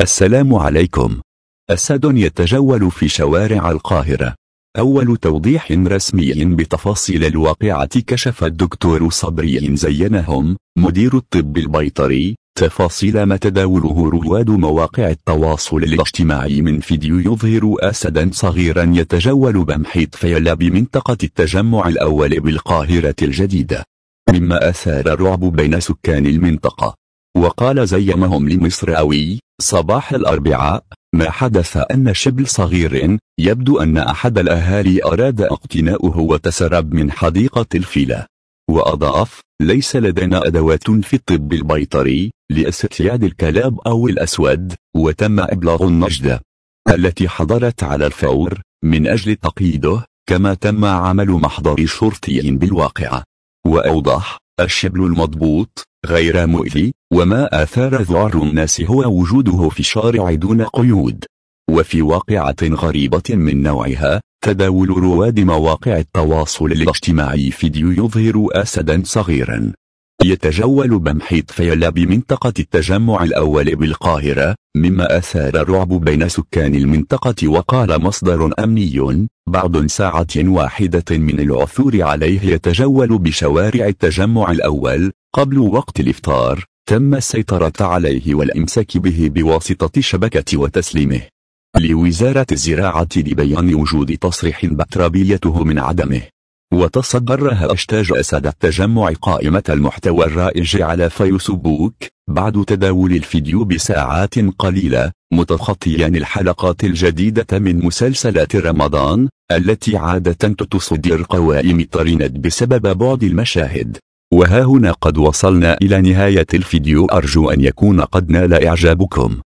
السلام عليكم أسد يتجول في شوارع القاهرة أول توضيح رسمي بتفاصيل الواقعة كشف الدكتور صبري زينهم مدير الطب البيطري تفاصيل ما تداوله رواد مواقع التواصل الاجتماعي من فيديو يظهر أسدا صغيرا يتجول بمحيط فيلا بمنطقة التجمع الأول بالقاهرة الجديدة مما أثار الرعب بين سكان المنطقة وقال زيمهم لمصراوي صباح الأربعاء ما حدث أن شبل صغير يبدو أن أحد الأهالي أراد اقتناؤه وتسرب من حديقة الفيلة وأضاف ليس لدينا أدوات في الطب البيطري لاستياد الكلاب أو الأسود وتم إبلاغ النجدة التي حضرت على الفور من أجل تقييده كما تم عمل محضر شرطي بالواقعة وأوضح الشبل المضبوط غير مؤذي وما آثار ذعر الناس هو وجوده في الشارع دون قيود وفي واقعة غريبة من نوعها تداول رواد مواقع التواصل الاجتماعي فيديو يظهر أسدا صغيرا يتجول بمحيط فيلا بمنطقة التجمع الأول بالقاهرة مما أثار الرعب بين سكان المنطقة وقال مصدر أمني بعد ساعة واحدة من العثور عليه يتجول بشوارع التجمع الأول قبل وقت الإفطار تم السيطرة عليه والإمساك به بواسطة شبكة وتسليمه لوزارة الزراعة لبيان وجود تصريح بترابيته من عدمه وتصدر هاشتاج أسد التجمع قائمة المحتوى الرائج على فيسبوك بعد تداول الفيديو بساعات قليلة متخطيا الحلقات الجديدة من مسلسلات رمضان التي عادة تصدر قوائم ترند بسبب بعد المشاهد وها هنا قد وصلنا إلى نهاية الفيديو أرجو أن يكون قد نال إعجابكم